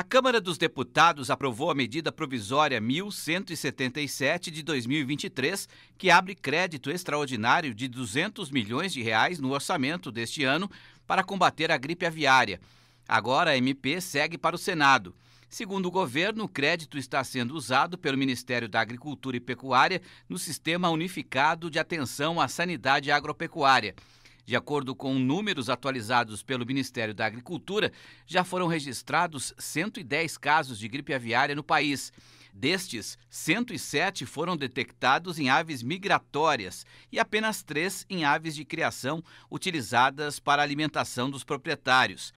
A Câmara dos Deputados aprovou a medida provisória 1177 de 2023, que abre crédito extraordinário de 200 milhões de reais no orçamento deste ano para combater a gripe aviária. Agora a MP segue para o Senado. Segundo o governo, o crédito está sendo usado pelo Ministério da Agricultura e Pecuária no Sistema Unificado de Atenção à Sanidade Agropecuária. De acordo com números atualizados pelo Ministério da Agricultura, já foram registrados 110 casos de gripe aviária no país. Destes, 107 foram detectados em aves migratórias e apenas 3 em aves de criação utilizadas para alimentação dos proprietários.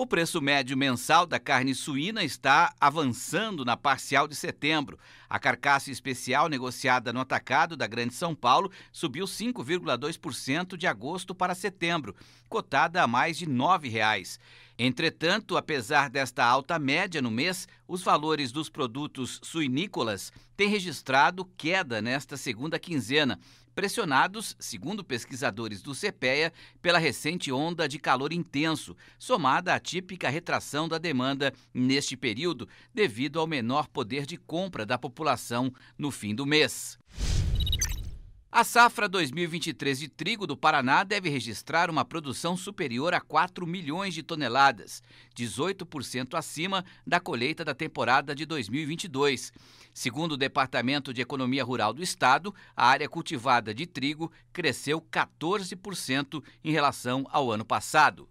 O preço médio mensal da carne suína está avançando na parcial de setembro. A carcaça especial negociada no atacado da Grande São Paulo subiu 5,2% de agosto para setembro, cotada a mais de R$ 9,00. Entretanto, apesar desta alta média no mês, os valores dos produtos suinícolas têm registrado queda nesta segunda quinzena, pressionados, segundo pesquisadores do CPEA, pela recente onda de calor intenso, somada à típica retração da demanda neste período, devido ao menor poder de compra da população no fim do mês. A safra 2023 de trigo do Paraná deve registrar uma produção superior a 4 milhões de toneladas, 18% acima da colheita da temporada de 2022. Segundo o Departamento de Economia Rural do Estado, a área cultivada de trigo cresceu 14% em relação ao ano passado.